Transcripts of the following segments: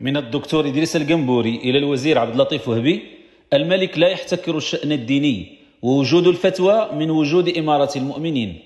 من الدكتور إدريس القنبوري إلى الوزير عبد اللطيف وهبي الملك لا يحتكر الشأن الديني ووجود الفتوى من وجود إمارة المؤمنين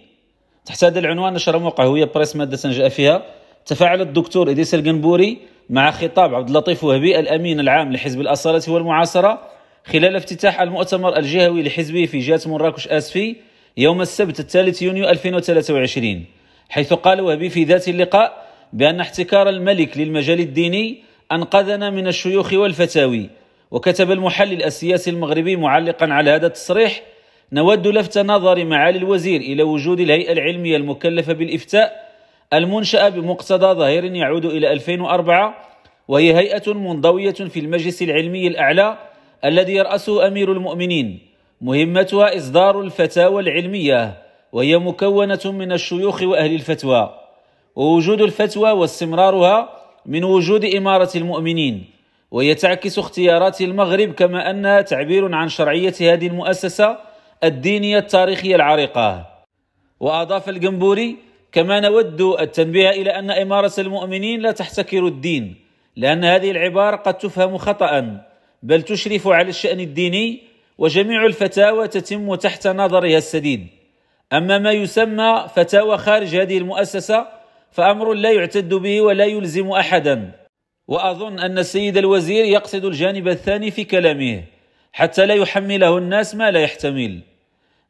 تحت هذا العنوان نشر موقع هوية بريس مادة جاء فيها تفاعل الدكتور إدريس القنبوري مع خطاب عبد اللطيف وهبي الأمين العام لحزب الأصالة والمعاصرة خلال افتتاح المؤتمر الجهوي لحزبه في جهة مراكش آسفي يوم السبت الثالث يونيو 2023 حيث قال وهبي في ذات اللقاء بأن احتكار الملك للمجال الديني أنقذنا من الشيوخ والفتاوي وكتب المحلل السياسي المغربي معلقا على هذا التصريح نود لفت نظر معالي الوزير إلى وجود الهيئة العلمية المكلفة بالإفتاء المنشأة بمقتضى ظهير يعود إلى 2004 وهي هيئة منضوية في المجلس العلمي الأعلى الذي يرأسه أمير المؤمنين مهمتها إصدار الفتاوى العلمية وهي مكونة من الشيوخ وأهل الفتوى ووجود الفتوى واستمرارها من وجود إمارة المؤمنين وهي تعكس اختيارات المغرب كما أنها تعبير عن شرعية هذه المؤسسة الدينية التاريخية العريقة وأضاف الجنبوري كما نود التنبيه إلى أن إمارة المؤمنين لا تحتكر الدين لأن هذه العبارة قد تفهم خطأ بل تشرف على الشأن الديني وجميع الفتاوى تتم تحت نظرها السديد أما ما يسمى فتاوى خارج هذه المؤسسة فامر لا يعتد به ولا يلزم احدا واظن ان السيد الوزير يقصد الجانب الثاني في كلامه حتى لا يحمله الناس ما لا يحتمل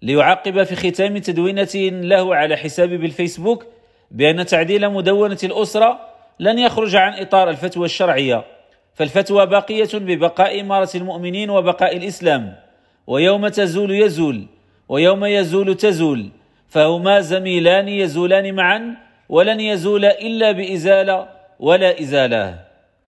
ليعقب في ختام تدوينه له على حسابه بالفيسبوك بان تعديل مدونه الاسره لن يخرج عن اطار الفتوى الشرعيه فالفتوى باقيه ببقاء اماره المؤمنين وبقاء الاسلام ويوم تزول يزول ويوم يزول تزول فهما زميلان يزولان معا ولن يزول إلا بإزالة ولا إزالة